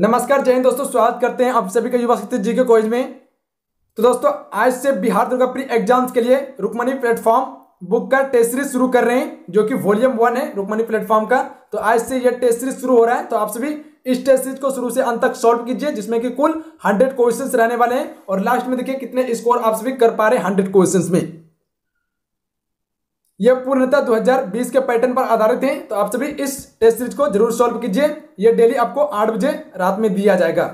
नमस्कार जय हिंद दोस्तों स्वागत करते हैं आप सभी का युवा शक्ति जी के कॉलेज में तो दोस्तों आज से बिहार दुर्गा प्री एग्जाम्स के लिए रुकमणी प्लेटफॉर्म बुक का टेस्ट सीरीज शुरू कर रहे हैं जो कि वॉल्यूम वन है रुकमणी प्लेटफॉर्म का तो आज से यह टेस्ट सीरीज शुरू हो रहा है तो आप सभी इस टेस्ट सीरीज को शुरू से अंत तक सॉल्व कीजिए जिसमें कि कुल हंड्रेड क्वेश्चन रहने वाले हैं और लास्ट में देखिए कितने स्कोर आप सभी कर पा रहे हैं हंड्रेड क्वेश्चन में ये पूर्णतः 2020 के पैटर्न पर आधारित हैं तो आप सभी इस टेस्ट सीरीज को जरूर सॉल्व कीजिए ये डेली आपको आठ बजे रात में दिया जाएगा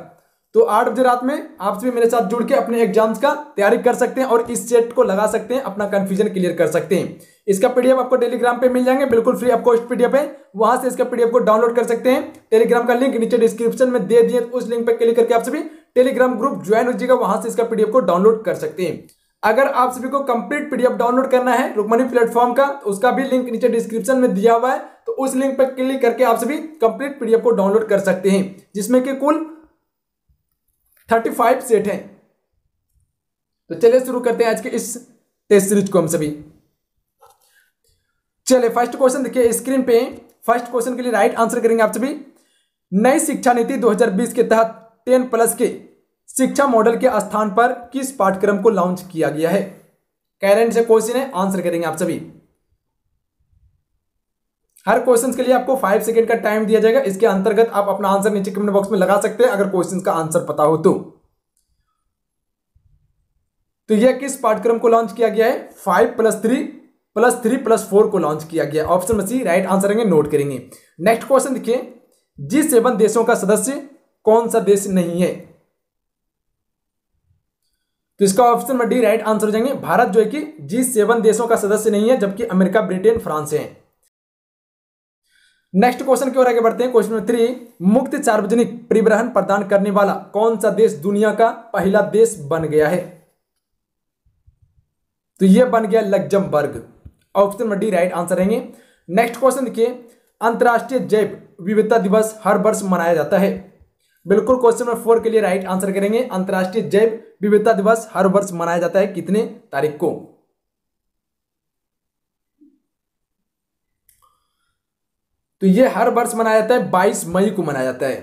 तो आठ बजे रात में आप सभी मेरे साथ जुड़ के अपने एग्जाम्स का तैयारी कर सकते हैं और इस सेट को लगा सकते हैं अपना कन्फ्यूजन क्लियर कर सकते हैं इसका पीडीएफ आपको टेलीग्राम पे मिल जाएंगे बिल्कुल फ्री आपको पीडीएफ है वहां से इसका पीडीएफ को डाउनलोड कर सकते हैं टेलीग्राम का लिंक नीचे डिस्क्रिप्शन में दे दिए तो उस लिंक पर क्लिक करके आप सभी टेलीग्राम ग्रुप ज्वाइन हो जाएगा वहां से इसका पीडीएफ को डाउनलोड कर सकते हैं अगर आप सभी को कंप्लीट पीडीएफ डाउनलोड करना है रुकमणी प्लेटफॉर्म का तो उसका भी लिंक नीचे डिस्क्रिप्शन में दिया हुआ है तो उस लिंक पर क्लिक करके आप सभी कंप्लीट पीडीएफ को डाउनलोड कर सकते हैं जिसमें कि कुल 35 सेट हैं तो चलिए शुरू करते हैं आज के इस टेस्ट सीरीज को हम सभी चलिए फर्स्ट क्वेश्चन देखिए स्क्रीन पे फर्स्ट क्वेश्चन के लिए राइट आंसर करेंगे आप सभी नई शिक्षा नीति दो के तहत टेन प्लस के शिक्षा मॉडल के स्थान पर किस पाठ्यक्रम को लॉन्च किया गया है कैरेंट से क्वेश्चन है आंसर करेंगे आप सभी हर क्वेश्चन के लिए आपको फाइव सेकेंड का टाइम दिया जाएगा इसके अंतर्गत आप अपना आंसर नीचे कमेंट बॉक्स में लगा सकते हैं अगर क्वेश्चन का आंसर पता हो तो तो यह किस पाठ्यक्रम को लॉन्च किया गया है five plus three plus three plus four को लॉन्च किया गया ऑप्शन में सी राइट आंसर रहेंगे नोट करेंगे नेक्स्ट क्वेश्चन देखिए जी सेवन देशों का सदस्य कौन सा देश नहीं है तो इसका option number D right answer हो जाएंगे भारत जो है कि जी सेवन देशों का सदस्य नहीं है जबकि अमेरिका ब्रिटेन फ्रांस है नेक्स्ट क्वेश्चन की ओर आगे बढ़ते हैं क्वेश्चन नंबर थ्री मुक्त सार्वजनिक परिवहन प्रदान करने वाला कौन सा देश दुनिया का पहला देश बन गया है तो यह बन गया Luxembourg option number D right answer रहेंगे नेक्स्ट क्वेश्चन देखिए अंतर्राष्ट्रीय जैव विविधता दिवस हर वर्ष मनाया जाता है बिल्कुल क्वेश्चन नंबर फोर के लिए राइट आंसर करेंगे अंतर्राष्ट्रीय जैव विविधता दिवस हर वर्ष मनाया जाता है कितने तारीख को तो ये हर वर्ष मनाया जाता है 22 मई को मनाया जाता है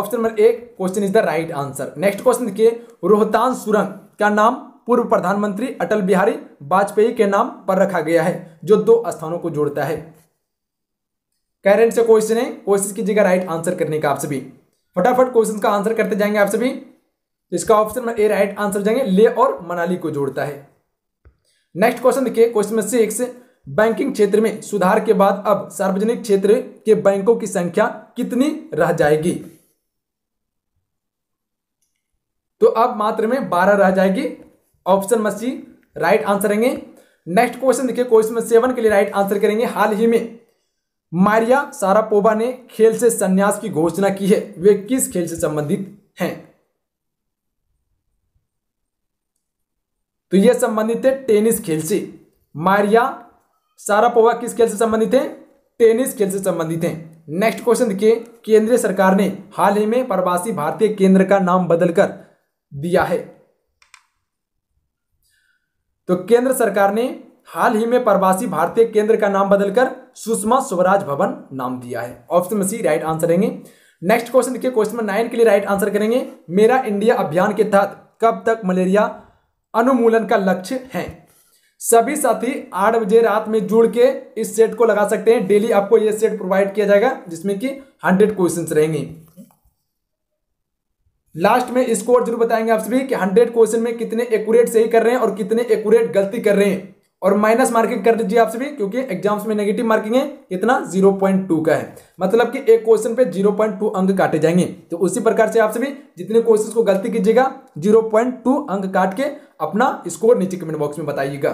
ऑप्शन नंबर एक question is the right answer next question देखिए रोहतांग सुरंग का नाम पूर्व प्रधानमंत्री अटल बिहारी वाजपेयी के नाम पर रखा गया है जो दो स्थानों को जोड़ता है कैरेंट से क्वेश्चन है कोशिश कीजिएगा राइट आंसर करने का आप सभी फटाफट क्वेश्चन का आंसर करते जाएंगे आप सभी तो इसका ऑप्शन ए राइट आंसर जाएंगे ले और मनाली को जोड़ता है नेक्स्ट क्वेश्चन देखिए क्वेश्चन नंबर सिक्स बैंकिंग क्षेत्र में सुधार के बाद अब सार्वजनिक क्षेत्र के बैंकों की संख्या कितनी रह जाएगी तो अब मात्र में बारह रह जाएगी option number C right answer रहेंगे नेक्स्ट क्वेश्चन देखिए क्वेश्चन सेवन के लिए राइट आंसर करेंगे हाल ही में मारिया सारापोवा ने खेल से संन्यास की घोषणा की है वे किस खेल से संबंधित हैं तो यह संबंधित है टेनिस खेल से मारिया सारापोवा किस खेल से संबंधित है टेनिस खेल से संबंधित हैं नेक्स्ट क्वेश्चन देखिए केंद्र सरकार ने हाल ही में प्रवासी भारतीय केंद्र का नाम बदलकर दिया है तो केंद्र सरकार ने हाल ही में प्रवासी भारतीय केंद्र का नाम बदलकर सुषमा स्वराज भवन नाम दिया है ऑप्शन में सी राइट आंसर रहेंगे नेक्स्ट क्वेश्चन देखिए क्वेश्चन नंबर नाइन के लिए राइट आंसर करेंगे मेरा इंडिया अभियान के तहत कब तक मलेरिया अनुमूलन का लक्ष्य है सभी साथी आठ बजे रात में जुड़ के इस सेट को लगा सकते हैं डेली आपको यह सेट प्रोवाइड किया जाएगा जिसमें कि हंड्रेड क्वेश्चन रहेंगे लास्ट में स्कोर जरूर बताएंगे आप सभी कि हंड्रेड क्वेश्चन में कितने एक्यूरेट सही कर रहे हैं और कितने एक्यूरेट गलती कर रहे हैं और माइनस मार्किंग कर दीजिए आपसे भी क्योंकि एग्जाम्स में नेगेटिव मार्किंग है इतना 0.2 का है मतलब कि एक क्वेश्चन पे 0.2 अंक काटे जाएंगे तो उसी प्रकार से आपसे भी जितने क्वेश्चन को गलती कीजिएगा 0.2 अंक काट के अपना स्कोर नीचे कमेंट बॉक्स में बताइएगा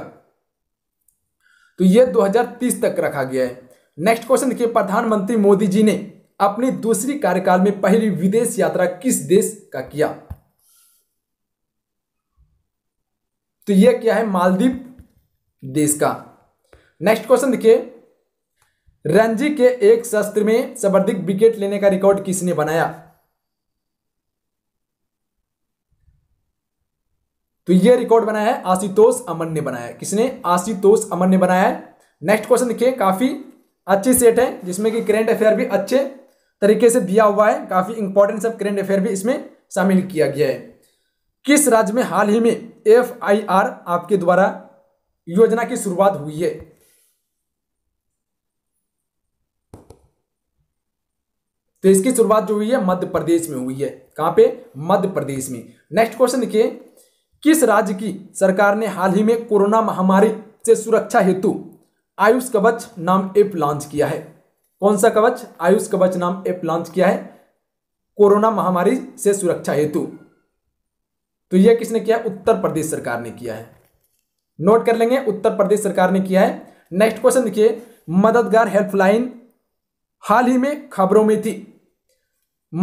तो ये 2030 तक रखा गया है नेक्स्ट क्वेश्चन देखिए प्रधानमंत्री मोदी जी ने अपनी दूसरी कार्यकाल में पहली विदेश यात्रा किस देश का किया तो यह क्या है मालदीव देश का नेक्स्ट क्वेश्चन देखिए रणजी के एक शस्त्र में सर्वाधिक विकेट लेने का रिकॉर्ड किसने बनाया तो यह रिकॉर्ड बनाया है आशुतोष अमन ने बनाया किसने आशुतोष अमन ने बनाया है नेक्स्ट क्वेश्चन देखिए काफी अच्छी सेट है जिसमें कि करेंट अफेयर भी अच्छे तरीके से दिया हुआ है काफी इंपॉर्टेंट सब करेंट अफेयर भी इसमें शामिल किया गया है किस राज्य में हाल ही में एफ आपके द्वारा योजना की शुरुआत हुई है तो इसकी शुरुआत जो हुई है मध्य प्रदेश में हुई है कहां पे मध्य प्रदेश में नेक्स्ट क्वेश्चन देखिए किस राज्य की सरकार ने हाल ही में कोरोना महामारी से सुरक्षा हेतु आयुष कवच नाम ऐप लॉन्च किया है कौन सा कवच आयुष कवच नाम ऐप लॉन्च किया है कोरोना महामारी से सुरक्षा हेतु तो यह किसने किया उत्तर प्रदेश सरकार ने किया है नोट कर लेंगे उत्तर प्रदेश सरकार ने किया है नेक्स्ट क्वेश्चन देखिए मददगार हेल्पलाइन हाल ही में खबरों में थी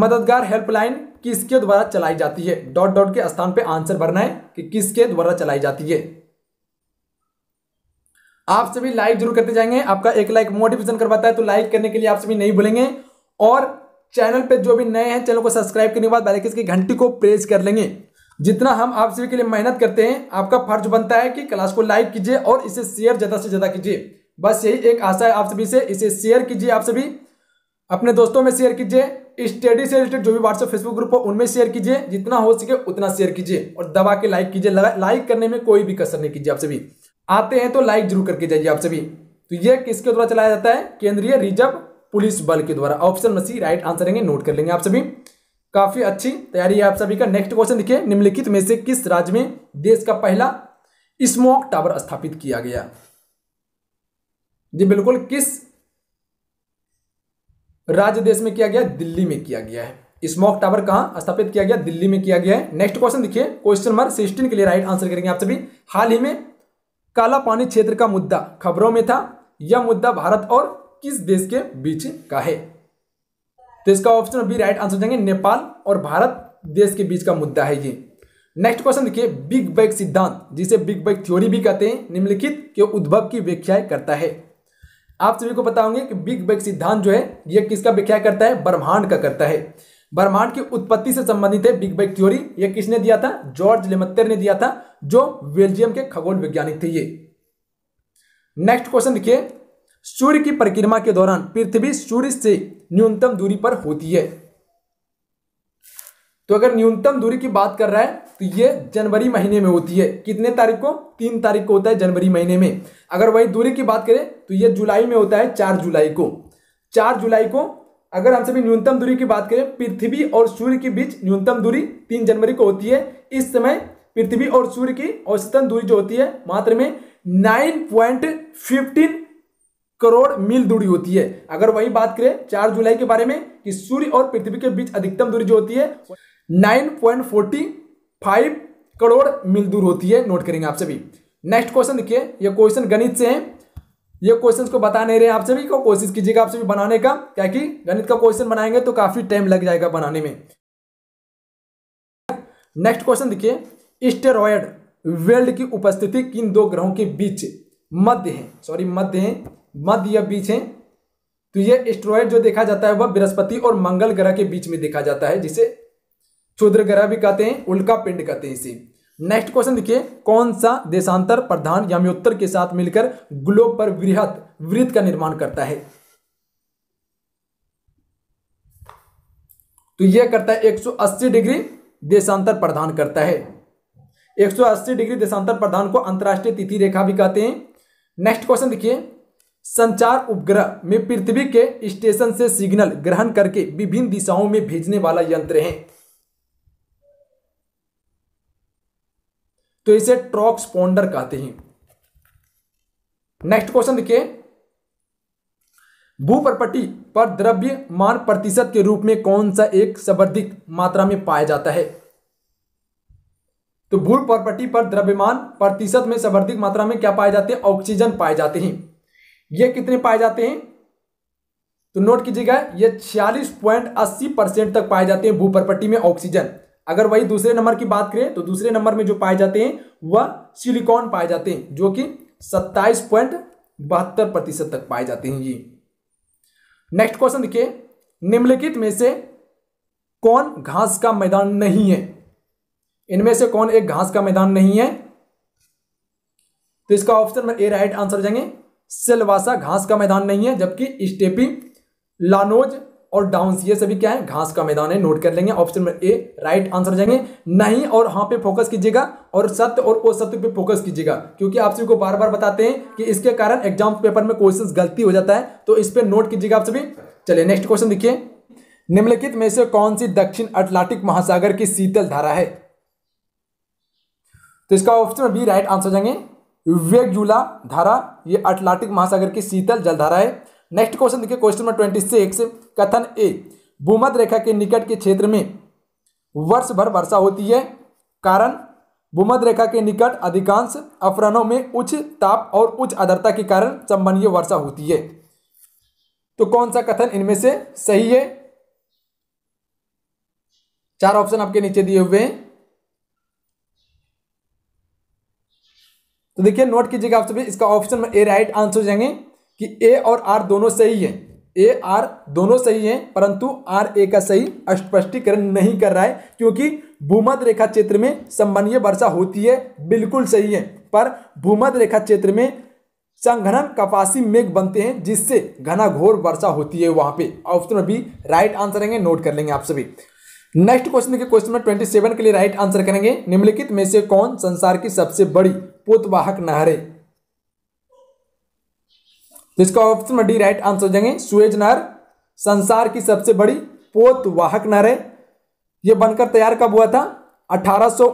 मददगार हेल्पलाइन किसके द्वारा चलाई जाती है डॉट डॉट के स्थान पे आंसर भरना है कि किसके द्वारा चलाई जाती है आप सभी लाइक जरूर करते जाएंगे आपका एक लाइक मोटिवेशन करवाता है तो लाइक करने के लिए आप सभी नहीं भूलेंगे और चैनल पे जो भी नए हैं चैनल को सब्सक्राइब करने के बाद बैलेकिस की घंटी को प्रेस कर लेंगे जितना हम आप सभी के लिए मेहनत करते हैं आपका फर्ज बनता है कि क्लास को लाइक कीजिए और इसे शेयर ज़्यादा से ज़्यादा कीजिए बस यही एक आशा है आप सभी से इसे शेयर कीजिए आप सभी अपने दोस्तों में शेयर कीजिए स्टडी से रिलेटेड जो भी व्हाट्सएप फेसबुक ग्रुप हो उनमें शेयर कीजिए जितना हो सके उतना शेयर कीजिए और दबा के लाइक कीजिए लाइक करने में कोई भी कसर नहीं कीजिए आप सभी आते हैं तो लाइक जरूर करके जाइए आप सभी तो ये किसके द्वारा चलाया जाता है केंद्रीय रिजर्व पुलिस बल के द्वारा ऑप्शन मसी राइट आंसर रहेंगे नोट कर लेंगे आप सभी काफी अच्छी तैयारी है आप सभी का नेक्स्ट क्वेश्चन देखिए निम्नलिखित में से किस राज्य में देश का पहला स्मोक टावर स्थापित किया गया जी बिल्कुल किस राज्य देश में किया गया दिल्ली में किया गया है स्मोक टावर कहां स्थापित किया गया दिल्ली में किया गया है नेक्स्ट क्वेश्चन देखिए क्वेश्चन नंबर सिक्सटीन के लिए राइट आंसर करेंगे आप सभी हाल ही में काला पानी क्षेत्र का मुद्दा खबरों में था यह मुद्दा भारत और किस देश के बीच का है तो इसका ऑप्शन बी राइट आंसर देंगे नेपाल और भारत देश के बीच का मुद्दा है ये नेक्स्ट क्वेश्चन देखिए बिग बैग सिद्धांत जिसे बिग बैग थ्योरी भी कहते हैं निम्नलिखित के उद्भव की व्याख्या करता है आप सभी को बताओगे कि बिग बैग सिद्धांत जो है यह किसका व्याख्या करता है ब्रह्मांड का करता है ब्रह्मांड की उत्पत्ति से संबंधित है बिग बैग थ्योरी यह किसने दिया था जॉर्ज लेमत्तर ने दिया था जो बेल्जियम के खगोल वैज्ञानिक थे ये नेक्स्ट क्वेश्चन देखिए सूर्य की परिक्रमा के दौरान पृथ्वी सूर्य से न्यूनतम दूरी पर होती है तो अगर न्यूनतम दूरी की बात कर रहा है तो ये जनवरी महीने में होती है कितने तारीख को तीन तारीख को होता है जनवरी महीने में अगर वही दूरी की बात करें तो ये जुलाई में होता है चार जुलाई को चार जुलाई को अगर हम सभी न्यूनतम दूरी की बात करें पृथ्वी और सूर्य के बीच न्यूनतम दूरी तीन जनवरी को होती है इस समय पृथ्वी और सूर्य की औसतन दूरी जो होती है मात्र में नाइन पॉइंट फिफ्टीन करोड़ मील दूरी होती है अगर वही बात करें चार जुलाई के बारे में कि सूर्य और पृथ्वी के बीच अधिकतम दूरी जो होती है nine point forty five crore मील दूर होती है नोट करेंगे आप सभी नेक्स्ट क्वेश्चन देखिए ये क्वेश्चन गणित से है ये क्वेश्चन को बता नहीं रहे आप सभी को कोशिश कीजिएगा आप सभी बनाने का क्या कि गणित का क्वेश्चन बनाएंगे तो काफी टाइम लग जाएगा बनाने में नेक्स्ट क्वेश्चन देखिए स्टेरॉयड वेल्ड की उपस्थिति किन दो ग्रहों के बीच मध्य है सॉरी मध्य है मध्य या बीच है तो ये एस्ट्रॉयड जो देखा जाता है वह बृहस्पति और मंगल ग्रह के बीच में देखा जाता है जिसे क्षुद्र ग्रह भी कहते हैं उल्का पिंड कहते हैं इसे नेक्स्ट क्वेश्चन देखिए कौन सा देशांतर प्रधान याम्योत्तर के साथ मिलकर ग्लोब पर वृहत वृत्त का निर्माण करता है तो यह करता है 180 डिग्री देशांतर प्रधान करता है 180 डिग्री देशांतर प्रधान को अंतरराष्ट्रीय तिथि रेखा भी कहते हैं नेक्स्ट क्वेश्चन देखिए संचार उपग्रह में पृथ्वी के स्टेशन से सिग्नल ग्रहण करके विभिन्न दिशाओं में भेजने वाला यंत्र है तो इसे ट्रॉक्स पॉन्डर कहते हैं नेक्स्ट क्वेश्चन देखिए भूपरपटी पर द्रव्य मान प्रतिशत के रूप में कौन सा एक संवर्धित मात्रा में पाया जाता है तो भूपरपटी पर द्रव्यमान प्रतिशत में संवर्धित मात्रा में क्या पाए जाते हैं ऑक्सीजन पाए जाते हैं ये कितने पाए जाते हैं तो नोट कीजिएगा ये छियालीस पॉइंट अस्सी परसेंट तक पाए जाते हैं भूपरपट्टी में ऑक्सीजन अगर वही दूसरे नंबर की बात करें तो दूसरे नंबर में जो पाए जाते हैं वह सिलिकॉन पाए जाते हैं जो कि सत्ताईस पॉइंट बहत्तर प्रतिशत तक पाए जाते हैं ये नेक्स्ट क्वेश्चन देखिए निम्नलिखित में से कौन घास का मैदान नहीं है इनमें से कौन एक घास का मैदान नहीं है तो इसका option number A right answer जाएंगे सेलवासा घास का मैदान नहीं है जबकि स्टेपी लानोज और डाउंस ये सभी क्या है घास का मैदान है नोट कर लेंगे option number A right answer जाएंगे नहीं और हाँ पे फोकस कीजिएगा और सत्य और असत्य पे फोकस कीजिएगा क्योंकि आप सभी को बार बार बताते हैं कि इसके कारण एग्जाम पेपर में क्वेश्चन गलती हो जाता है तो इस पर नोट कीजिएगा आप सभी चलिए नेक्स्ट क्वेश्चन देखिए निम्नलिखित में से कौन सी दक्षिण अटलांटिक महासागर की शीतल धारा है तो इसका ऑप्शन बी राइट आंसर जाएंगे वेगजुला धारा ये अटलांटिक महासागर की शीतल जलधारा है नेक्स्ट क्वेश्चन देखिए क्वेश्चन नंबर ट्वेंटी सिक्स कथन ए भूमध रेखा के निकट के क्षेत्र में वर्ष भर वर्षा होती है कारण भूमध रेखा के निकट अधिकांश अपहरणों में उच्च ताप और उच्च आदरता के कारण संबंधीय वर्षा होती है तो कौन सा कथन इनमें से सही है चार ऑप्शन आपके नीचे दिए हुए हैं तो देखिए नोट कीजिएगा आप सभी इसका ऑप्शन में ए राइट आंसर हो जाएंगे कि ए और आर दोनों सही है ए आर दोनों सही है परंतु आर ए का सही स्पष्टीकरण नहीं कर रहा है क्योंकि भूमध रेखा क्षेत्र में संबंधीय वर्षा होती है बिल्कुल सही है पर भूमध रेखा क्षेत्र में संघनन कपासी मेघ बनते हैं जिससे घना घोर वर्षा होती है वहां पे ऑप्शन बी राइट आंसर रहेंगे नोट कर लेंगे आप सभी नेक्स्ट क्वेश्चन के क्वेश्चन नंबर ट्वेंटी सेवन के लिए राइट आंसर करेंगे निम्नलिखित में से कौन संसार की सबसे बड़ी पोतवाहक नहरें तो इसका ऑप्शन में डी राइट आंसर हो जाएंगे सुएज नहर संसार की सबसे बड़ी पोतवाहक नहर है यह बनकर तैयार कब हुआ था अठारह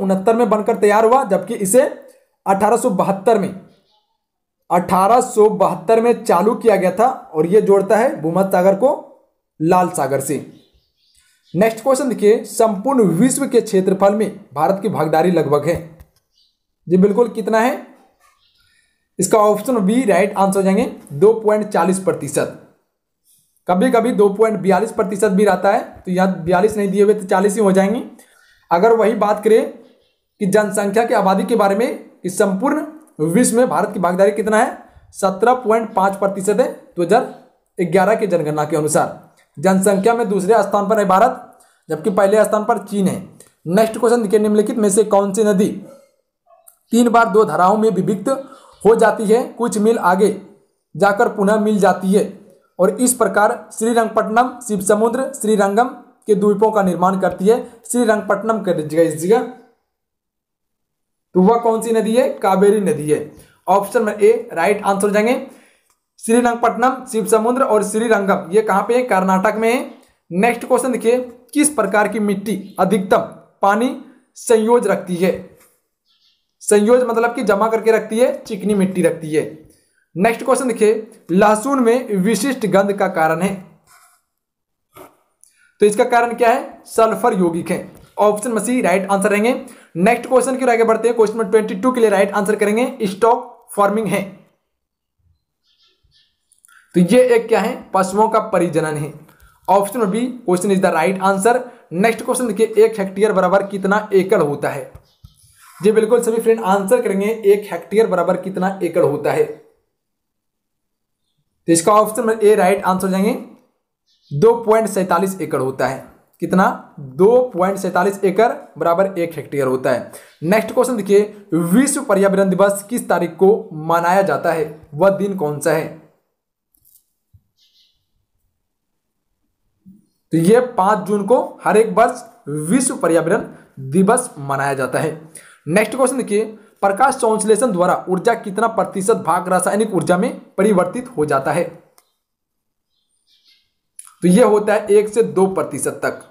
में बनकर तैयार हुआ जबकि इसे अठारह में अठारह में चालू किया गया था और यह जोड़ता है भूमत सागर को लाल सागर से नेक्स्ट क्वेश्चन देखिए संपूर्ण विश्व के क्षेत्रफल में भारत की भागीदारी लगभग है जी बिल्कुल कितना है इसका ऑप्शन बी राइट आंसर हो जाएंगे दो पॉइंट चालीस प्रतिशत कभी कभी दो पॉइंट बयालीस प्रतिशत भी रहता है तो यहाँ बयालीस नहीं दिए हुए तो चालीस ही हो जाएंगे अगर वही बात करें कि जनसंख्या की आबादी के बारे में कि संपूर्ण विश्व में भारत की भागीदारी कितना है सत्रह पॉइंट पाँच प्रतिशत है दो हज़ार ग्यारह की जनगणना के अनुसार जनसंख्या में दूसरे स्थान पर है भारत जबकि पहले स्थान पर चीन है नेक्स्ट क्वेश्चन देखिए निम्नलिखित में से कौन सी नदी तीन बार दो धाराओं में विभिक्त हो जाती है कुछ मील आगे जाकर पुनः मिल जाती है और इस प्रकार श्रीरंगपट्टनम शिव समुद्र श्रीरंगम के द्वीपों का निर्माण करती है श्रीरंगपट्टनम कर दीजिएगा इस जगह तो वह कौन सी नदी है कावेरी नदी है option number A right answer हो जाएंगे श्रीरंगपट्टनम शिव समुद्र और श्रीरंगम ये कहाँ पे है कर्नाटक में है नेक्स्ट क्वेश्चन देखिए किस प्रकार की मिट्टी अधिकतम पानी संयोज रखती है संयोज मतलब कि जमा करके रखती है चिकनी मिट्टी रखती है नेक्स्ट क्वेश्चन देखिए लहसुन में विशिष्ट गंध का कारण है तो इसका कारण क्या है सल्फर यौगिक है ऑप्शन मसी सी राइट आंसर रहेंगे नेक्स्ट क्वेश्चन की आगे बढ़ते हैं क्वेश्चन नंबर ट्वेंटी टू के लिए राइट आंसर करेंगे स्टॉक फॉर्मिंग है तो ये एक क्या है पशुओं का परिजनन है option B question is the right answer next question देखिए एक हेक्टेयर बराबर कितना एकड़ होता है जी बिल्कुल सभी फ्रेंड आंसर करेंगे एक हेक्टेयर बराबर कितना एकड़ होता है तो इसका ऑप्शन ए राइट आंसर जाएंगे दो पॉइंट सैतालीस एकड़ होता है कितना दो पॉइंट सैतालीस एकड़ बराबर एक हेक्टेयर होता है नेक्स्ट क्वेश्चन देखिए विश्व पर्यावरण दिवस किस तारीख को मनाया जाता है वह दिन कौन सा है तो यह पांच जून को हर एक वर्ष विश्व पर्यावरण दिवस मनाया जाता है नेक्स्ट क्वेश्चन देखिए प्रकाश संश्लेषण द्वारा ऊर्जा कितना प्रतिशत भाग रासायनिक ऊर्जा में परिवर्तित हो जाता है तो यह होता है एक से दो प्रतिशत तक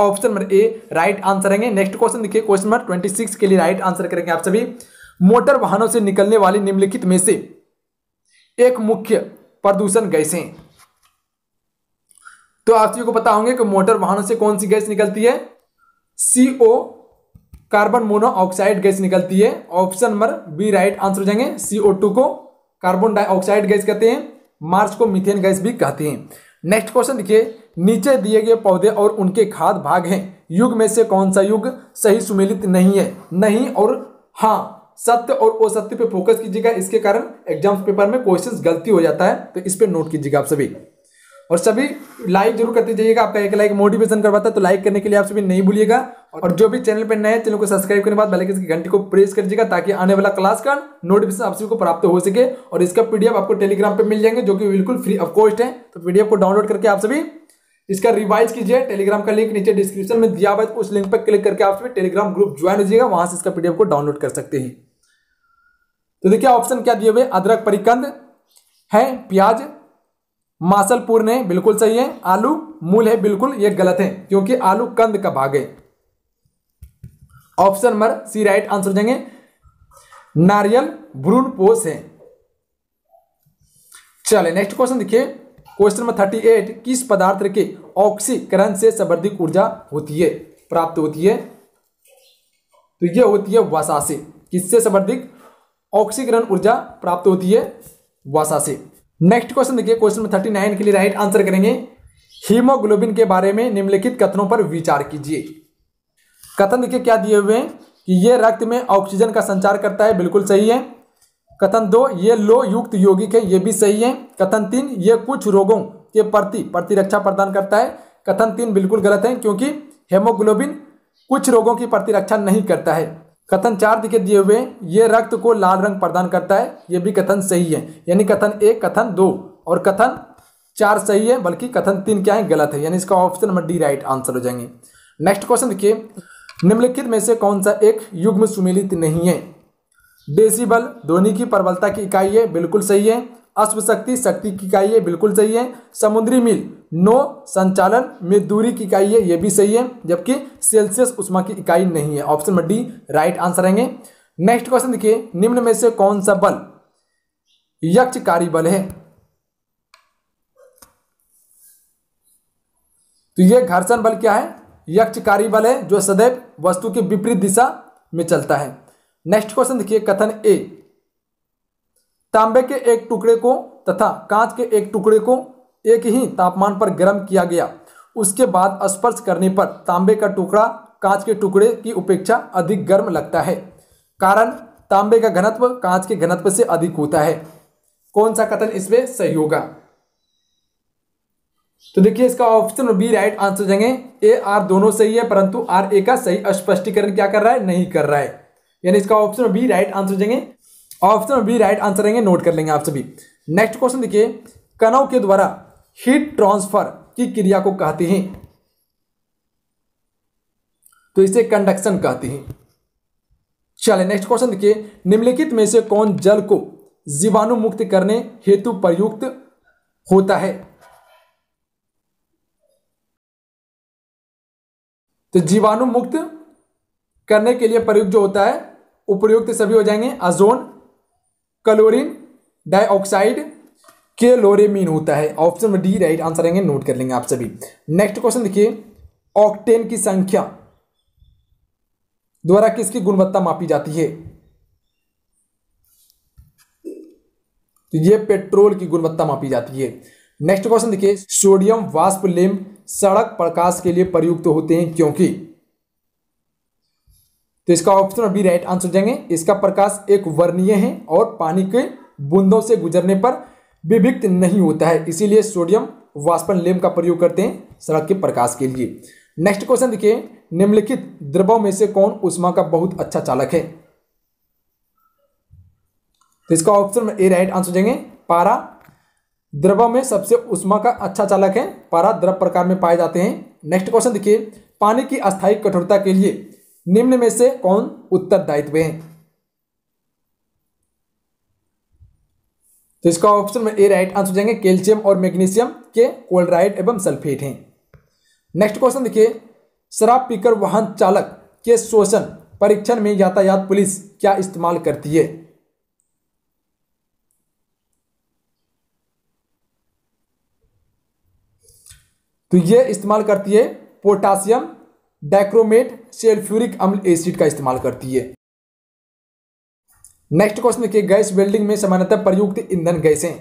option number A right answer है नेक्स्ट क्वेश्चन देखिए क्वेश्चन नंबर ट्वेंटी सिक्स के लिए राइट आंसर करेंगे आप सभी मोटर वाहनों से निकलने वाली निम्नलिखित में से एक मुख्य प्रदूषण गैसें तो आप सभी को पता होंगे कि मोटर वाहनों से कौन सी गैस निकलती है सीओ कार्बन मोनोऑक्साइड गैस निकलती है option number B right answer हो जाएंगे सीओ टू को कार्बन डाइऑक्साइड गैस कहते हैं मार्च को मिथेन गैस भी कहते हैं नेक्स्ट क्वेश्चन देखिए नीचे दिए गए पौधे और उनके खाद भाग हैं युग में से कौन सा युग सही सुमेलित नहीं है नहीं और हाँ सत्य और असत्य पे फोकस कीजिएगा इसके कारण एग्जाम पेपर में क्वेश्चंस गलती हो जाता है तो इस पर नोट कीजिएगा आप सभी और सभी लाइक जरूर करते जाइएगा आपका एक लाइक मोटिवेशन करवाता है तो लाइक करने के लिए आप सभी नहीं भूलिएगा और जो भी चैनल पर नए चैनल को सब्सक्राइब करने के बाद बेलाइकन की घंटी को प्रेस कर दीजिएगा ताकि आने वाला क्लास का नोटिफिकेशन आप सभी को प्राप्त हो सके और इसका पीडीएफ आपको टेलीग्राम पर मिल जाएंगे जो कि बिल्कुल फ्री ऑफ कॉस्ट है तो पीडीएफ को डाउनलोड करके आप सभी इसका रिवाइज कीजिए टेलीग्राम का लिंक नीचे डिस्क्रिप्शन में दिया हुआ है तो उस लिंक पर क्लिक करके आप सभी टेलीग्राम ग्रुप ज्वाइन हो जाएगा वहां से इसका पीडीएफ को डाउनलोड कर सकते हैं तो देखिए ऑप्शन क्या दिए हुए अदरक परिकंद है प्याज मासलपुर ने बिल्कुल सही है आलू मूल है बिल्कुल ये गलत है क्योंकि आलू कंद का भाग है option number C right answer देंगे नारियल भ्रूण पोष है चले नेक्स्ट क्वेश्चन देखिए क्वेश्चन नंबर थर्टी एट किस पदार्थ के ऑक्सीकरण से सर्वाधिक ऊर्जा होती है प्राप्त होती है तो यह होती है वसा से किससे संबर्धिक ऑक्सीकरण ऊर्जा प्राप्त होती है वसा से नेक्स्ट क्वेश्चन देखिए क्वेश्चन नंबर थर्टी नाइन के लिए राइट आंसर करेंगे हीमोग्लोबिन के बारे में निम्नलिखित कथनों पर विचार कीजिए कथन देखिए क्या दिए हुए हैं कि ये रक्त में ऑक्सीजन का संचार करता है बिल्कुल सही है कथन दो ये लो युक्त यौगिक है ये भी सही है कथन तीन ये कुछ रोगों के प्रति प्रतिरक्षा प्रदान करता है कथन तीन बिल्कुल गलत है क्योंकि हेमोग्लोबिन कुछ रोगों की प्रतिरक्षा नहीं करता है कथन चार दिखे दिए हुए ये रक्त को लाल रंग प्रदान करता है ये भी कथन सही है यानी कथन एक कथन दो और कथन चार सही है बल्कि कथन तीन क्या है गलत है यानी इसका option number D right answer हो जाएंगे नेक्स्ट क्वेश्चन देखिए निम्नलिखित में से कौन सा एक युग्म सुमेलित नहीं है डेसिबल ध्वनि की प्रबलता की इकाई है बिल्कुल सही है अश्वशक्ति शक्ति की इकाई है बिल्कुल सही है समुद्री मील नो संचालन में दूरी की इकाई है ये भी सही है जबकि सेल्सियस उष्मा की इकाई नहीं है option number D right answer रहेंगे नेक्स्ट क्वेश्चन देखिए निम्न में से कौन सा बल यक्षकारी बल है तो ये घर्षण बल क्या है यक्षकारी बल है जो सदैव वस्तु की विपरीत दिशा में चलता है नेक्स्ट क्वेश्चन देखिए कथन ए तांबे के एक टुकड़े को तथा कांच के एक टुकड़े को एक ही तापमान पर गर्म किया गया उसके बाद स्पर्श करने पर तांबे का टुकड़ा कांच के टुकड़े की अपेक्षा अधिक गर्म लगता है कारण तांबे का घनत्व कांच के घनत्व से अधिक होता है कौन सा कथन इसमें सही होगा तो देखिए इसका ऑप्शन बी राइट आंसर देंगे ए आर दोनों सही है परंतु आर ए का सही स्पष्टीकरण क्या कर रहा है नहीं कर रहा है यानी इसका ऑप्शन बी राइट आंसर देंगे ऑप्शन बी राइट आंसर रहेंगे नोट कर लेंगे आप सभी नेक्स्ट क्वेश्चन देखिए कणव के द्वारा हीट ट्रांसफर की क्रिया को कहते हैं तो इसे कंडक्शन कहते हैं चले नेक्स्ट क्वेश्चन देखिए निम्नलिखित में से कौन जल को जीवाणु मुक्त करने हेतु प्रयुक्त होता है तो जीवाणु मुक्त करने के लिए प्रयुक्त जो होता है उपयुक्त सभी हो जाएंगे अजोन क्लोरीन डाइऑक्साइड केलोरेमीन होता है ऑप्शन डी राइट आंसर आएंगे नोट कर लेंगे आप सभी नेक्स्ट क्वेश्चन देखिए ऑक्टेन की संख्या द्वारा किसकी गुणवत्ता मापी जाती है तो ये पेट्रोल की गुणवत्ता मापी जाती है नेक्स्ट क्वेश्चन देखिए सोडियम वाष्प लेम सड़क प्रकाश के लिए प्रयुक्त तो होते हैं क्योंकि तो इसका ऑप्शन और बी राइट आंसर देंगे इसका प्रकाश एक वर्णीय है और पानी के बूंदों से गुजरने पर विभिक्त नहीं होता है इसीलिए सोडियम वाष्पन लेम का प्रयोग करते हैं सड़क के प्रकाश के लिए नेक्स्ट क्वेश्चन देखिए निम्नलिखित द्रवों में से कौन उष्मा का बहुत अच्छा चालक है तो इसका ऑप्शन ए राइट आंसर देंगे पारा द्रवों में सबसे उष्मा का अच्छा चालक है पारा द्रव प्रकार में पाए जाते हैं नेक्स्ट क्वेश्चन देखिए पानी की अस्थायी कठोरता के लिए निम्न में से कौन उत्तरदायित्व है तो इसका ऑप्शन में ए राइट आंसर जाएंगे कैल्शियम और मैग्नीशियम के कोलराइड एवं सल्फेट हैं नेक्स्ट क्वेश्चन देखिए शराब पीकर वाहन चालक के शोषण परीक्षण में यातायात पुलिस क्या इस्तेमाल करती है तो यह इस्तेमाल करती है पोटासियम डैक्रोमेट सेल्फ्यूरिक अम्ल एसिड का इस्तेमाल करती है नेक्स्ट क्वेश्चन देखिए गैस वेल्डिंग में सामान्यतः प्रयुक्त ईंधन गैसें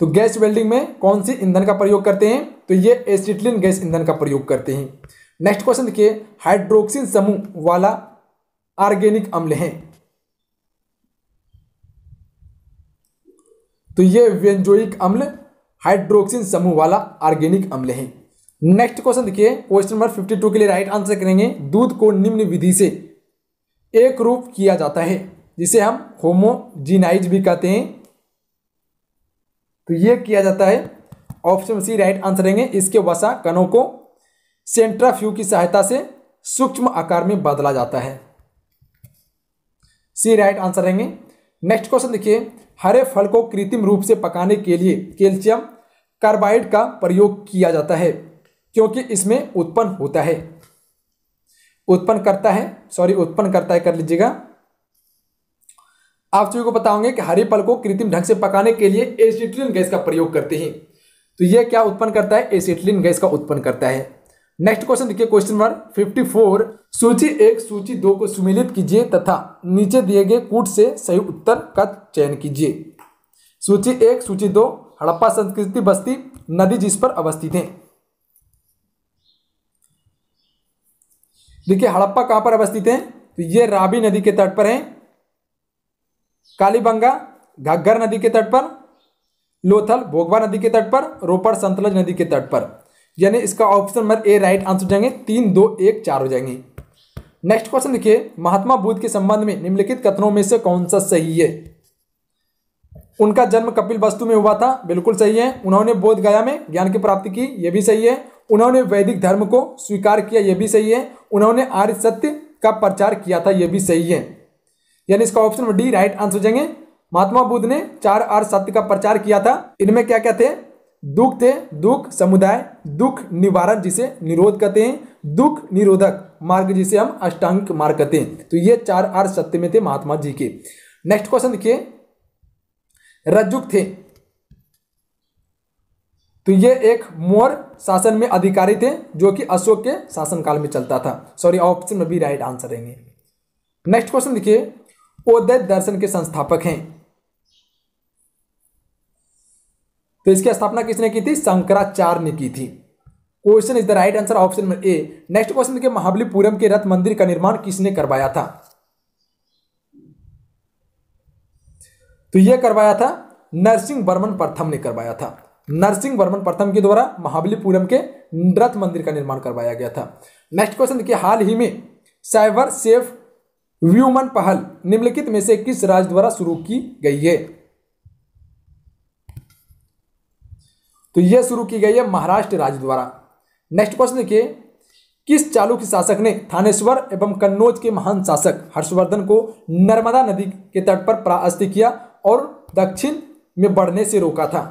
तो गैस वेल्डिंग में कौन से ईंधन का प्रयोग करते हैं तो ये एसिटिलिन गैस ईंधन का प्रयोग करते हैं नेक्स्ट क्वेश्चन देखिए हाइड्रोक्सिन समूह वाला ऑर्गेनिक अम्ल है तो ये व्यंजोइक अम्ल हाइड्रोक्सिन समूह वाला ऑर्गेनिक अम्ल है नेक्स्ट क्वेश्चन देखिए क्वेश्चन नंबर फिफ्टी टू के लिए राइट आंसर करेंगे दूध को निम्न विधि से एक रूप किया जाता है जिसे हम होमोजिनाइज भी कहते हैं तो ये किया जाता है ऑप्शन सी राइट आंसर रहेंगे इसके वसा कणों को सेंट्राफ्यू की सहायता से सूक्ष्म आकार में बदला जाता है सी राइट आंसर रहेंगे नेक्स्ट क्वेश्चन देखिए हरे फल को कृत्रिम रूप से पकाने के लिए कैल्शियम कार्बाइड का प्रयोग किया जाता है क्योंकि इसमें उत्पन्न होता है उत्पन्न करता है सॉरी उत्पन्न करता है कर लीजिएगा आप सभी को बताओगे कि हरे फल को कृत्रिम ढंग से पकाने के लिए एसिटिलिन गैस का प्रयोग करते हैं तो यह क्या उत्पन्न करता है एसिटिलिन गैस का उत्पन्न करता है नेक्स्ट क्वेश्चन देखिए क्वेश्चन नंबर फिफ्टी फोर सूची एक सूची दो को सुमिलित कीजिए तथा नीचे दिए गए कूट से सही उत्तर का चयन कीजिए सूची एक सूची दो हड़प्पा संस्कृति बस्ती नदी जिस पर अवस्थित है देखिए हड़प्पा कहाँ पर अवस्थित है तो ये राबी नदी के तट पर है कालीबंगा घग्घर नदी के तट पर लोथल भोगवा नदी के तट पर रोपड़ संतलज नदी के तट पर यानी इसका option number A right answer जाएंगे तीन दो एक चार हो जाएंगे नेक्स्ट क्वेश्चन देखिए महात्मा बुद्ध के संबंध में निम्नलिखित कथनों में से कौन सा सही है उनका जन्म कपिल वस्तु में हुआ था बिल्कुल सही है उन्होंने बोध गया में ज्ञान की प्राप्ति की यह भी सही है उन्होंने वैदिक धर्म को स्वीकार किया यह भी सही है उन्होंने आर्य सत्य का प्रचार किया था यह भी सही है यानी इसका ऑप्शन डी राइट आंसर हो जाएंगे महात्मा बुद्ध ने चार आर सत्य का प्रचार किया था इनमें क्या क्या थे दुख थे दुख समुदाय दुख निवारण जिसे निरोध कहते हैं दुख निरोधक मार्ग जिसे हम अष्टांग मार्ग कहते हैं तो ये चार आर सत्य में थे महात्मा जी के नेक्स्ट क्वेश्चन देखिए रज्जुक थे तो ये एक मोर शासन में अधिकारी थे जो कि अशोक के शासनकाल में चलता था सॉरी ऑप्शन में भी राइट आंसर रहेंगे नेक्स्ट क्वेश्चन देखिए ओदय दर्शन के संस्थापक हैं तो इसकी स्थापना किसने की थी शंकराचार्य ने की थी question is the right answer option number A next question देखिए महाबलीपुरम के रथ मंदिर का निर्माण किसने करवाया था तो यह करवाया था नरसिंह वर्मन प्रथम ने करवाया था नरसिंह वर्मन प्रथम के द्वारा महाबलीपुरम के रथ मंदिर का निर्माण करवाया गया था नेक्स्ट क्वेश्चन देखिए हाल ही में साइबर सेफ व्यूमन पहल निम्नलिखित में से किस राज्य द्वारा शुरू की गई है तो यह शुरू की गई है महाराष्ट्र राज्य द्वारा नेक्स्ट क्वेश्चन देखिए किस चालुक्य शासक ने थानेश्वर एवं कन्नौज के महान शासक हर्षवर्धन को नर्मदा नदी के तट पर परास्त किया और दक्षिण में बढ़ने से रोका था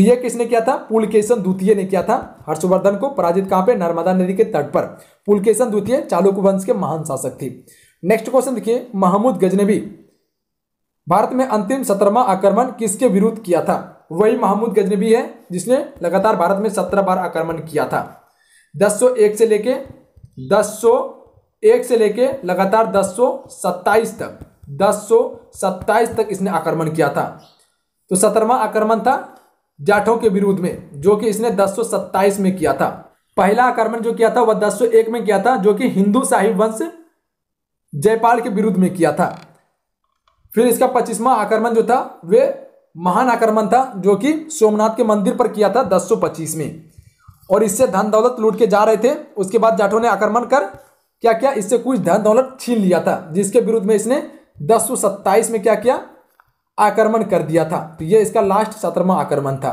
तो यह किसने किया था पुलकेशन द्वितीय ने किया था हर्षवर्धन को पराजित कहां पे नर्मदा नदी के तट पर पुलकेशन द्वितीय चालुक्य वंश के महान शासक थे नेक्स्ट क्वेश्चन देखिए महमूद गजनबी भारत में अंतिम सत्रहवा आक्रमण किसके विरुद्ध किया था वही महमूद गजनबी है जिसने लगातार भारत में सत्रह बार आक्रमण किया था दस से लेके 1001 से लेके लगातार दस तक दस तक इसने आक्रमण किया था तो सत्रहवा आक्रमण था जाठों के विरुद्ध में जो कि इसने दस में किया था पहला आक्रमण जो किया था वह दस में किया था जो कि हिंदू साहिब वंश जयपाल के विरुद्ध में किया था फिर इसका पच्चीसवा आक्रमण जो था वे महान आक्रमण था जो कि सोमनाथ के मंदिर पर किया था 1025 में और इससे धन दौलत लूट के जा रहे थे उसके बाद जाठों ने आक्रमण कर क्या क्या इससे कुछ धन दौलत छीन लिया था जिसके विरुद्ध में इसने दस में क्या किया आक्रमण कर दिया था तो यह इसका लास्ट सत्रहवा आक्रमण था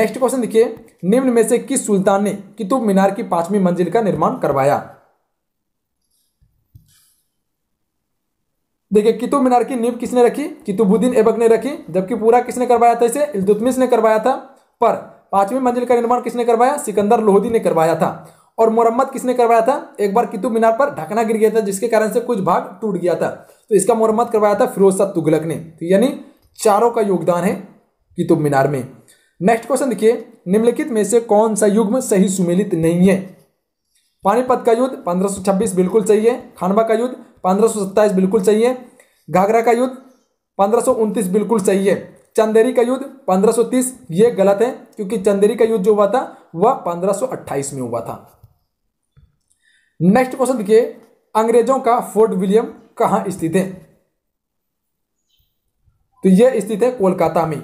नेक्स्ट क्वेश्चन देखिए निम्न में से किस सुल्तान ने कितुब मीनार की पांचवी मंजिल का निर्माण करवाया देखिए कितुब मीनार की नींव किसने रखी कितुबुद्दीन एबक ने रखी जबकि पूरा किसने करवाया था इसे इल्तुतमिश ने करवाया था पर पांचवी मंजिल का निर्माण किसने करवाया सिकंदर लोहदी ने करवाया था और मुरम्मत किसने करवाया था एक बार कितुब मीनार पर ढकना गिर गया था जिसके कारण से कुछ भाग टूट गया था तो इसका मुरम्मत करवाया था फिरोज शाह तुगलक ने तो यानी चारों का योगदान है कितुब मीनार में नेक्स्ट क्वेश्चन देखिए निम्नलिखित में से कौन सा युग्म सही सुमेलित नहीं है पानीपत का युद्ध 1526 बिल्कुल सही है खानबा का युद्ध 1527 बिल्कुल सही है घाघरा का युद्ध 1529 बिल्कुल सही है चंदेरी का युद्ध 1530 ये गलत है क्योंकि चंदेरी का युद्ध जो हुआ था वह 1528 में हुआ था नेक्स्ट क्वेश्चन देखिए अंग्रेजों का फोर्ट विलियम कहाँ स्थित है तो यह स्थित है कोलकाता में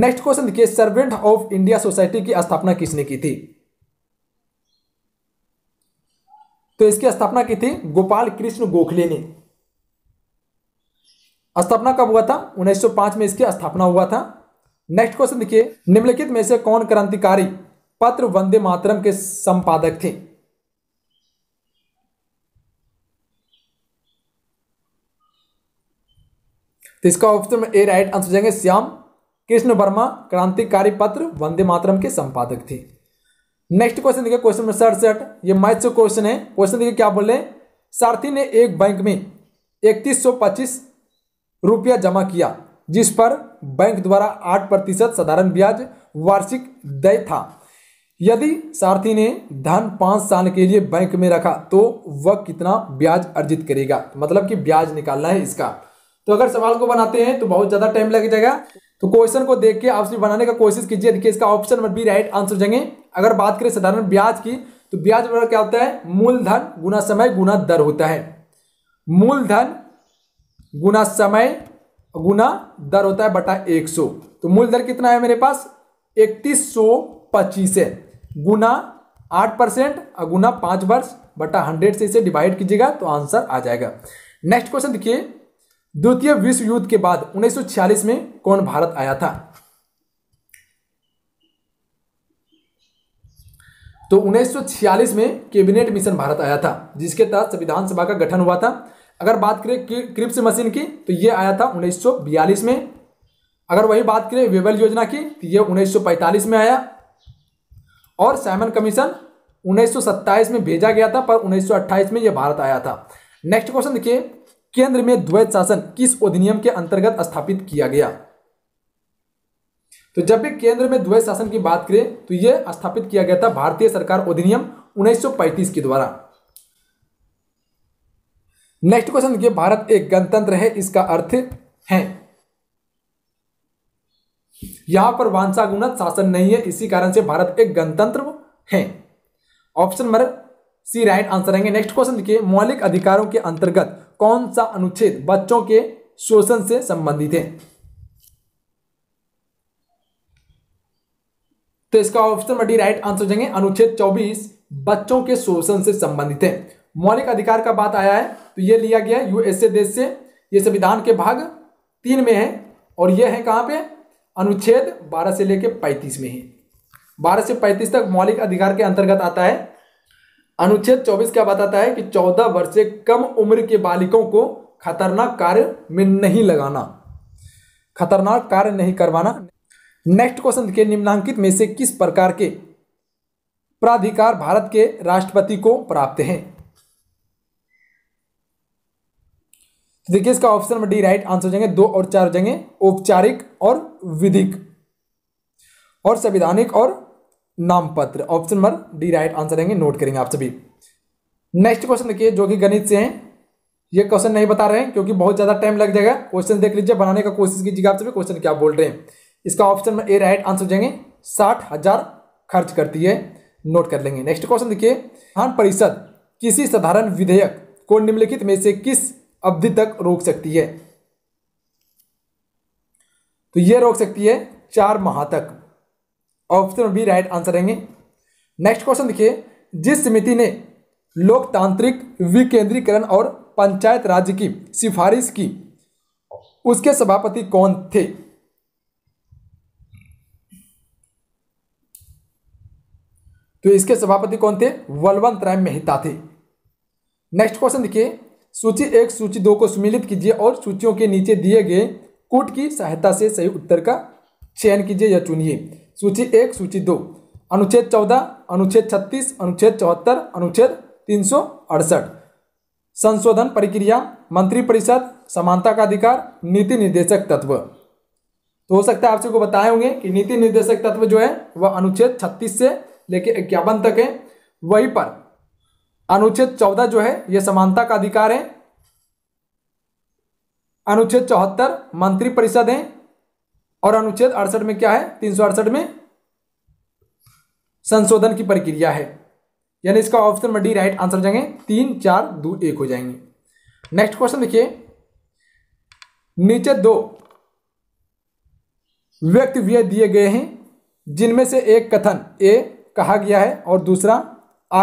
नेक्स्ट क्वेश्चन देखिए सर्वेंट ऑफ इंडिया सोसाइटी की स्थापना किसने की थी तो इसकी स्थापना की थी गोपाल कृष्ण गोखले ने स्थापना कब हुआ था 1905 में इसकी स्थापना हुआ था नेक्स्ट क्वेश्चन देखिए निम्नलिखित में से कौन क्रांतिकारी पत्र वंदे मातरम के संपादक थे तो इसका ऑप्शन ए राइट आंसर जाएंगे श्याम कृष्ण वर्मा क्रांतिकारी पत्र वंदे मातरम के संपादक थे नेक्स्ट क्वेश्चन देखिए क्वेश्चन नंबर सड़सठ ये मैथ्स क्वेश्चन है क्वेश्चन देखिए क्या बोल रहे हैं सारथी ने एक बैंक में इकतीस रुपया जमा किया जिस पर बैंक द्वारा आठ प्रतिशत साधारण ब्याज वार्षिक दय था यदि सारथी ने धन पाँच साल के लिए बैंक में रखा तो वह कितना ब्याज अर्जित करेगा मतलब कि ब्याज निकालना है इसका तो अगर सवाल को बनाते हैं तो बहुत ज़्यादा टाइम लग जाएगा तो क्वेश्चन को देख के आपसे बनाने का कोशिश कीजिए देखिए इसका option number B right answer जाएंगे अगर बात करें साधारण ब्याज की तो ब्याज बराबर क्या होता है मूलधन गुना समय गुना दर होता है मूलधन गुना समय गुना दर होता है बटा एक सौ तो मूल दर कितना है मेरे पास इकतीस सौ पच्चीस है गुना आठ परसेंट और गुना पांच वर्ष बटा हंड्रेड से इसे डिवाइड कीजिएगा तो आंसर आ जाएगा नेक्स्ट क्वेश्चन देखिए द्वितीय विश्व युद्ध के बाद 1946 में कौन भारत आया था तो 1946 में कैबिनेट मिशन भारत आया था जिसके तहत संविधान सभा का गठन हुआ था अगर बात करें क्रिप्स मशीन की तो यह आया था 1942 में अगर वही बात करें वेबल योजना की तो यह 1945 में आया और साइमन कमीशन 1927 में भेजा गया था पर 1928 में यह भारत आया था नेक्स्ट क्वेश्चन देखिए केंद्र में द्वैत शासन किस अधिनियम के अंतर्गत स्थापित किया गया तो जब भी केंद्र में द्वैत शासन की बात करें तो यह स्थापित किया गया था भारतीय सरकार अधिनियम 1935 के द्वारा नेक्स्ट क्वेश्चन देखिए भारत एक गणतंत्र है इसका अर्थ है यहां पर वांसागुणत शासन नहीं है इसी कारण से भारत एक गणतंत्र है option number C right answer आएंगे नेक्स्ट क्वेश्चन देखिए मौलिक अधिकारों के अंतर्गत कौन सा अनुच्छेद बच्चों के शोषण से संबंधित है तो इसका ऑप्शन बटी राइट आंसर देंगे अनुच्छेद 24 बच्चों के शोषण से संबंधित है मौलिक अधिकार का बात आया है तो यह लिया गया यूएसए देश से यह संविधान के भाग तीन में है और यह है कहां पे अनुच्छेद 12 से लेकर 35 में है 12 से 35 तक मौलिक अधिकार के अंतर्गत आता है अनुच्छेद 24 क्या बताता है कि 14 वर्ष से कम उम्र के बालिकों को खतरनाक कार्य में नहीं लगाना खतरनाक कार्य नहीं करवाना नेक्स्ट क्वेश्चन के निम्नांकित में से किस प्रकार के प्राधिकार भारत के राष्ट्रपति को प्राप्त हैं तो देखिए इसका option number D right answer हो जाएंगे दो और चार हो जाएंगे औपचारिक और विधिक और संविधानिक और पत्र option number D right answer देंगे नोट करेंगे आप सभी नेक्स्ट क्वेश्चन देखिए जो कि गणित से है ये क्वेश्चन नहीं बता रहे हैं क्योंकि बहुत ज़्यादा टाइम लग जाएगा क्वेश्चन देख लीजिए बनाने का कोशिश कीजिएगा आप सभी क्वेश्चन क्या बोल रहे हैं इसका ऑप्शन ए राइट आंसर जाएंगे साठ हजार खर्च करती है नोट कर लेंगे नेक्स्ट क्वेश्चन देखिए विधान परिषद किसी साधारण विधेयक को निम्नलिखित में से किस अवधि तक रोक सकती है तो यह रोक सकती है चार माह तक ऑप्शन बी राइट आंसर रहेंगे नेक्स्ट क्वेश्चन देखिए जिस समिति ने लोकतांत्रिक विकेंद्रीकरण और पंचायत राज्य की सिफारिश की उसके सभापति कौन थे तो इसके सभापति कौन थे वलवंत राय मेहता थे नेक्स्ट क्वेश्चन देखिए सूची एक सूची दो को सम्मिलित कीजिए और सूचियों के नीचे दिए गए कूट की सहायता से सही उत्तर का चयन कीजिए या चुनिए सूची एक सूची दो अनुच्छेद चौदह अनुच्छेद छत्तीस अनुच्छेद चौहत्तर अनुच्छेद तीन सौ अड़सठ संशोधन प्रक्रिया मंत्रिपरिषद समानता का अधिकार नीति निर्देशक तत्व तो हो सकता है आपसे को बताए होंगे कि नीति निर्देशक तत्व जो है वह अनुच्छेद छत्तीस से लेकर इक्यावन तक है वहीं पर अनुच्छेद चौदह जो है यह समानता का अधिकार है अनुच्छेद चौहत्तर मंत्रिपरिषद है और अनुच्छेद अड़सठ में क्या है तीन में संशोधन की प्रक्रिया है यानी इसका option number D right answer जाएंगे तीन चार दो एक हो जाएंगे नेक्स्ट क्वेश्चन देखिए नीचे दो व्यक्ति व्यय दिए गए हैं जिनमें से एक कथन ए कहा गया है और दूसरा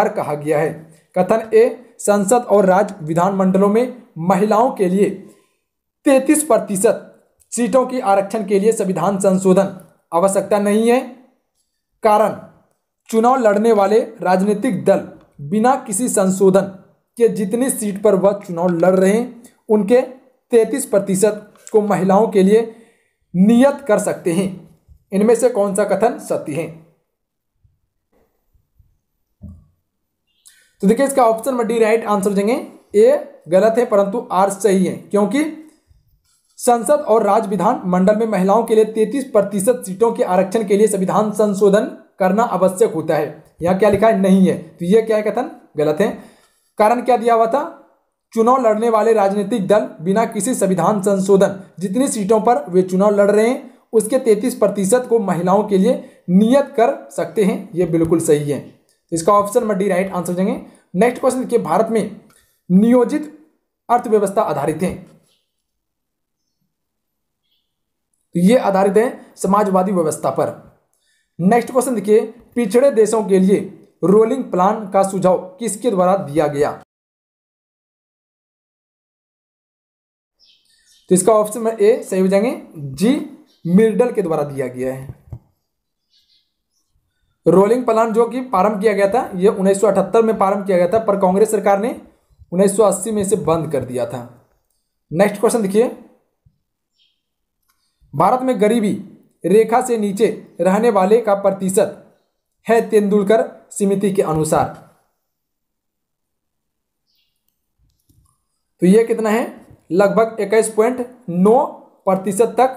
आर कहा गया है कथन ए संसद और राज्य विधानमंडलों में महिलाओं के लिए तैतीस प्रतिशत सीटों की आरक्षण के लिए संविधान संशोधन आवश्यकता नहीं है कारण चुनाव लड़ने वाले राजनीतिक दल बिना किसी संशोधन के जितनी सीट पर वह चुनाव लड़ रहे हैं उनके 33 प्रतिशत को महिलाओं के लिए नियत कर सकते हैं इनमें से कौन सा कथन सत्य है तो देखिए इसका ऑप्शन में डी राइट आंसर देंगे ए गलत है परंतु आर सही है क्योंकि संसद और राज्य विधान मंडल में महिलाओं के लिए तैतीस प्रतिशत सीटों के आरक्षण के लिए संविधान संशोधन करना आवश्यक होता है यहाँ क्या लिखा है नहीं है तो यह क्या है कथन गलत है कारण क्या दिया हुआ था चुनाव लड़ने वाले राजनीतिक दल बिना किसी संविधान संशोधन जितनी सीटों पर वे चुनाव लड़ रहे हैं उसके तैतीस प्रतिशत को महिलाओं के लिए नियत कर सकते हैं ये बिल्कुल सही है तो इसका ऑप्शन में डी राइट आंसर देंगे नेक्स्ट क्वेश्चन देखिए भारत में नियोजित अर्थव्यवस्था आधारित है तो ये आधारित है समाजवादी व्यवस्था पर नेक्स्ट क्वेश्चन देखिए पिछड़े देशों के लिए रोलिंग प्लान का सुझाव किसके द्वारा दिया गया तो इसका ऑप्शन ए सही हो जाएंगे जी मिर्डल के द्वारा दिया गया है रोलिंग प्लान जो कि प्रारंभ किया गया था यह 1978 में प्रारंभ किया गया था पर कांग्रेस सरकार ने 1980 में इसे बंद कर दिया था नेक्स्ट क्वेश्चन देखिए भारत में गरीबी रेखा से नीचे रहने वाले का प्रतिशत है तेंदुलकर समिति के अनुसार तो यह कितना है लगभग इक्कीस पॉइंट नौ प्रतिशत तक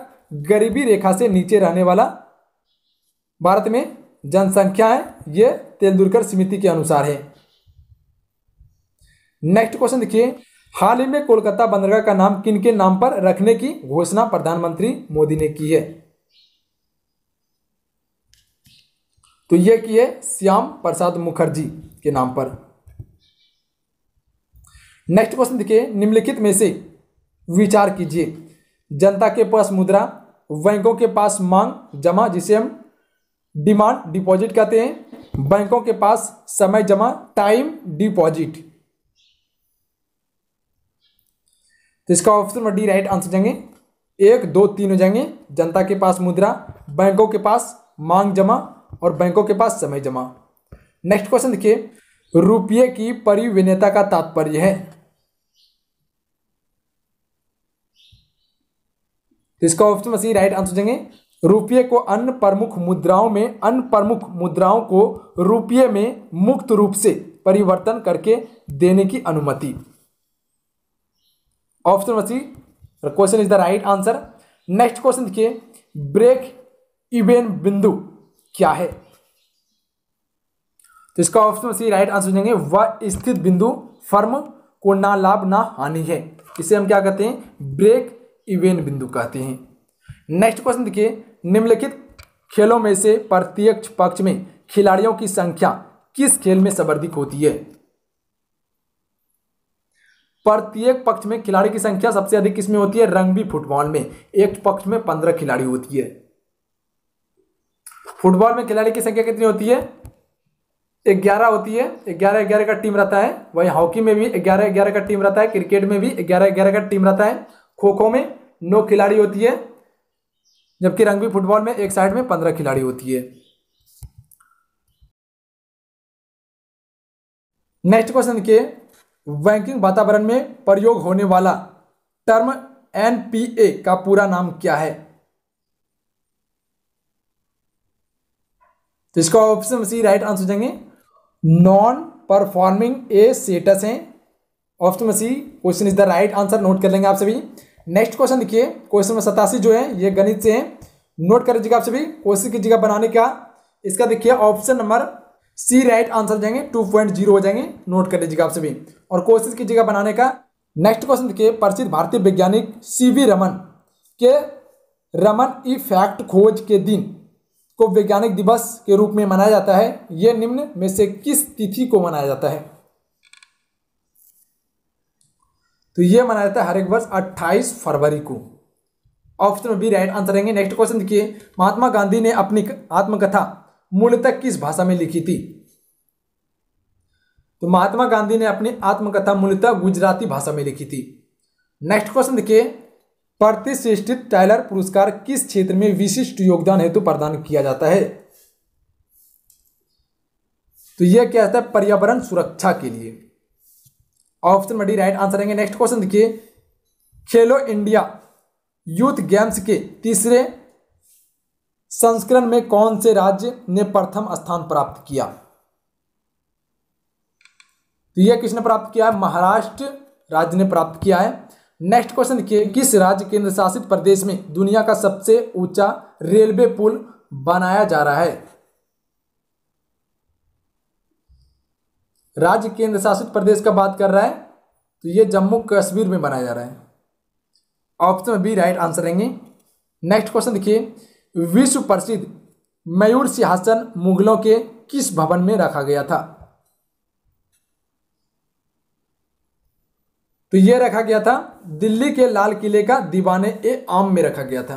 गरीबी रेखा से नीचे रहने वाला भारत में जनसंख्या है यह तेंदुलकर समिति के अनुसार है नेक्स्ट क्वेश्चन देखिए हाल ही में कोलकाता बंदरगाह का नाम किन के नाम पर रखने की घोषणा प्रधानमंत्री मोदी ने की है तो यह की है श्याम प्रसाद मुखर्जी के नाम पर नेक्स्ट क्वेश्चन देखिए निम्नलिखित में से विचार कीजिए जनता के पास मुद्रा बैंकों के पास मांग जमा जिसे हम डिमांड डिपॉजिट कहते हैं बैंकों के पास समय जमा टाइम डिपॉजिट तो इसका ऑप्शन डी राइट आंसर जाएंगे एक दो तीन हो जाएंगे जनता के पास मुद्रा बैंकों के पास मांग जमा और बैंकों के पास समय जमा नेक्स्ट क्वेश्चन देखिए रुपये की परिविनयता का तात्पर्य है तो इसका option number C right answer देंगे रुपये को अन्य प्रमुख मुद्राओं में अन्य प्रमुख मुद्राओं को रुपये में मुक्त रूप से परिवर्तन करके देने की अनुमति ऑप्शन बची question is the right answer next question देखिए ब्रेक इवेन बिंदु क्या है तो इसका ऑप्शन सी राइट आंसर देंगे वह स्थित बिंदु फर्म को ना लाभ ना हानि है इसे हम क्या कहते हैं ब्रेक इवेन बिंदु कहते हैं नेक्स्ट क्वेश्चन देखिए निम्नलिखित खेलों में से प्रत्यक्ष पक्ष में खिलाड़ियों की संख्या किस खेल में सर्वाधिक होती है प्रत्येक पक्ष में खिलाड़ी की संख्या सबसे अधिक किसमें होती है रंगबी फुटबॉल में एक पक्ष में पंद्रह खिलाड़ी होती है फुटबॉल में खिलाड़ी की संख्या कितनी होती है ग्यारह होती है ग्यारह ग्यारह का टीम रहता है वही हॉकी में भी ग्यारह ग्यारह का टीम रहता है क्रिकेट में भी ग्यारह ग्यारह का टीम रहता है खो खो में नौ खिलाड़ी होती है जबकि रंगबी फुटबॉल में एक साइड में पंद्रह खिलाड़ी होती है नेक्स्ट क्वेश्चन देखिए बैंकिंग वातावरण में प्रयोग होने वाला टर्म एनपीए का पूरा नाम क्या है तो इसका ऑप्शन सी राइट आंसर देंगे नॉन परफॉर्मिंग ए स्टेटस है option C question is the right answer नोट कर लेंगे आप सभी नेक्स्ट क्वेश्चन देखिए क्वेश्चन नंबर सतासी जो है ये गणित से है नोट कर लीजिएगा आप सभी कोशिश कीजिएगा बनाने का इसका देखिए option number C right answer जाएंगे टू पॉइंट जीरो हो जाएंगे नोट कर लीजिएगा आप सभी और कोशिश कीजिएगा बनाने का नेक्स्ट क्वेश्चन देखिए प्रसिद्ध भारतीय वैज्ञानिक सी वी रमन के रमन इफैक्ट खोज के दिन को वैज्ञानिक दिवस के रूप में मनाया जाता है यह निम्न में से किस तिथि को मनाया जाता है तो यह मनाया जाता है हर एक वर्ष अट्ठाईस फरवरी को ऑप्शन बी राइट आंसर रहेंगे नेक्स्ट क्वेश्चन देखिए महात्मा गांधी ने अपनी आत्मकथा मूलतः किस भाषा में लिखी थी तो महात्मा गांधी ने अपनी आत्मकथा मूलतः गुजराती भाषा में लिखी थी नेक्स्ट क्वेश्चन देखिए प्रतिष्ठित टाइलर पुरस्कार किस क्षेत्र में विशिष्ट योगदान हेतु प्रदान किया जाता है तो यह क्या है पर्यावरण सुरक्षा के लिए ऑप्शन बढ़ी राइट आंसर नेक्स्ट क्वेश्चन देखिए खेलो इंडिया यूथ गेम्स के तीसरे संस्करण में कौन से राज्य ने प्रथम स्थान प्राप्त किया तो यह किसने प्राप्त किया है महाराष्ट्र राज्य ने प्राप्त किया है नेक्स्ट क्वेश्चन देखिए किस राज्य केंद्र शासित प्रदेश में दुनिया का सबसे ऊंचा रेलवे पुल बनाया जा रहा है राज्य केंद्र शासित प्रदेश का बात कर रहा है तो यह जम्मू कश्मीर में बनाया जा रहा है ऑप्शन बी राइट आंसर रहेंगे नेक्स्ट क्वेश्चन देखिए विश्व प्रसिद्ध मयूर सिंहासन मुगलों के किस भवन में रखा गया था तो यह रखा गया था दिल्ली के लाल किले का दीवाने ए आम में रखा गया था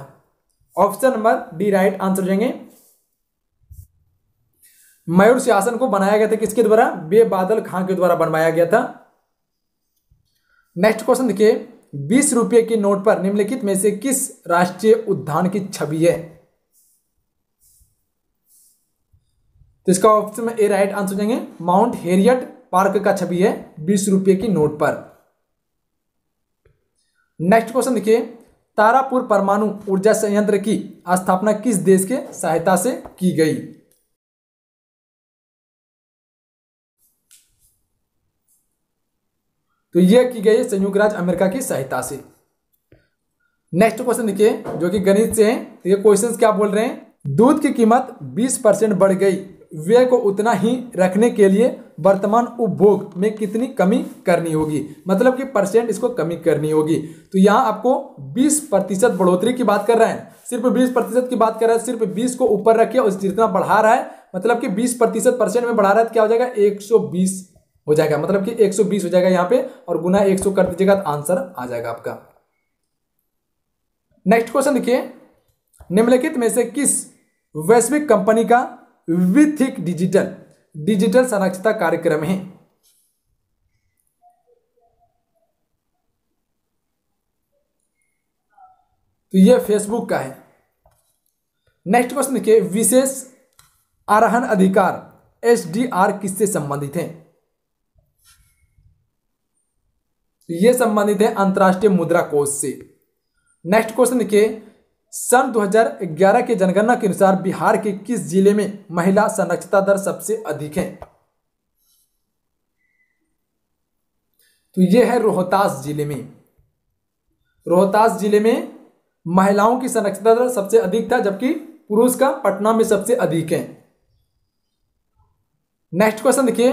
option number D right answer देंगे मयूर सिंहासन को बनाया गया था किसके द्वारा बे बादल खां के द्वारा बनवाया गया था नेक्स्ट क्वेश्चन देखिए बीस रुपये के नोट पर निम्नलिखित में से किस राष्ट्रीय उद्यान की छवि है तो इसका ऑप्शन में ए राइट आंसर देंगे माउंट हेरियट पार्क का छवि है बीस रुपये की नोट पर नेक्स्ट क्वेश्चन देखिए तारापुर परमाणु ऊर्जा संयंत्र की स्थापना किस देश के सहायता से की गई तो यह की गई संयुक्त राज्य अमेरिका की सहायता से नेक्स्ट क्वेश्चन देखिए जो कि गणित से है तो ये क्वेश्चन क्या बोल रहे हैं दूध की कीमत 20 परसेंट बढ़ गई व्यय को उतना ही रखने के लिए वर्तमान उपभोग में कितनी कमी करनी होगी मतलब कि परसेंट इसको कमी करनी होगी तो यहाँ आपको 20 प्रतिशत बढ़ोतरी की बात कर रहे हैं सिर्फ 20 प्रतिशत की बात कर रहे हैं सिर्फ 20 को ऊपर रखिए और जितना बढ़ा रहा है मतलब कि 20 प्रतिशत परसेंट में बढ़ा रहा है तो क्या हो जाएगा 120 हो जाएगा मतलब कि 120 हो जाएगा यहाँ पे और गुना एक कर दीजिएगा तो आंसर आ जाएगा आपका नेक्स्ट क्वेश्चन देखिए निम्नलिखित में से किस वैश्विक कंपनी का विथिक डिजिटल डिजिटल साक्षरता कार्यक्रम है तो यह फेसबुक का है नेक्स्ट क्वेश्चन के विशेष आरहन अधिकार एस डी आर किससे संबंधित है तो यह संबंधित है अंतर्राष्ट्रीय मुद्रा कोष से नेक्स्ट क्वेश्चन के सन 2011 के जनगणना के अनुसार बिहार के किस जिले में महिला संरक्षता दर सबसे अधिक है तो यह है रोहतास जिले में रोहतास जिले में महिलाओं की संरक्षता दर सबसे अधिक था जबकि पुरुष का पटना में सबसे अधिक है नेक्स्ट क्वेश्चन देखिए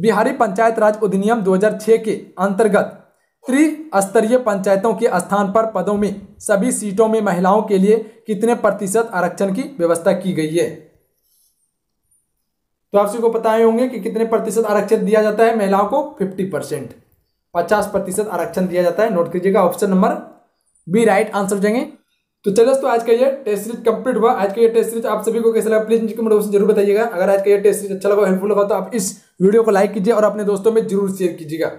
बिहारी पंचायत राज अधिनियम 2006 के अंतर्गत त्रिस्तरीय पंचायतों के स्थान पर पदों में सभी सीटों में महिलाओं के लिए कितने प्रतिशत आरक्षण की व्यवस्था की गई है तो आप सभी पता बताए होंगे कि कितने प्रतिशत आरक्षण दिया जाता है महिलाओं को फिफ्टी परसेंट पचास प्रतिशत आरक्षण दिया जाता है नोट कीजिएगा option number B right answer जाएंगे तो चलो दोस्तों आज का ये टेस्ट सीरीज कंप्लीट हुआ आज का ये टेस्ट सीरीज आप सभी को कैसे लगा प्लीज नीचे कमेंट में जरूर बताइएगा अगर आज का ये टेस्ट सीरीज अच्छा लगा हेल्पफुल लगा तो आप इस वीडियो को लाइक कीजिए और अपने दोस्तों में जरूर शेयर कीजिएगा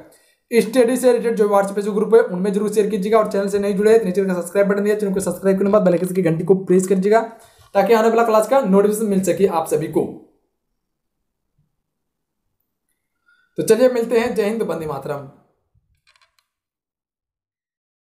स्टडी से रिलेटेड जो व्हाट्सएप जो ग्रुप है उनमें जरूर शेयर कीजिएगा और चैनल से नहीं जुड़े नीचे का सब्सक्राइब बटन दिया चैनल को सब्सक्राइब करने बाद बेलाइकन की घंटी को प्रेस कीजिएगा ताकि आने वाला क्लास का नोटिफिकेशन मिल सके आप सभी को तो चलिए मिलते हैं जय हिंद बंदी मातरम